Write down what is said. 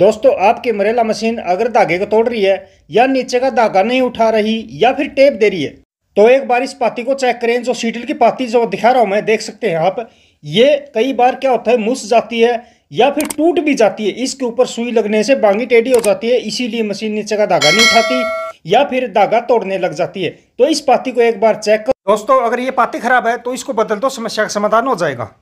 दोस्तों आपकी मरेला मशीन अगर धागे को तोड़ रही है या नीचे का धागा नहीं उठा रही या फिर टेप दे रही है तो एक बार इस पाती को चेक करें जो सीटल की पाती जो दिखा रहा हूं मैं देख सकते हैं आप ये कई बार क्या होता है मुस जाती है या फिर टूट भी जाती है इसके ऊपर सुई लगने से बांगी टेढ़ी हो जाती है इसीलिए मशीन नीचे का धागा नहीं उठाती या फिर धागा तोड़ने लग जाती है तो इस पाती को एक बार चेक कर दोस्तों अगर ये पाती खराब है तो इसको बदल दो समस्या का समाधान हो जाएगा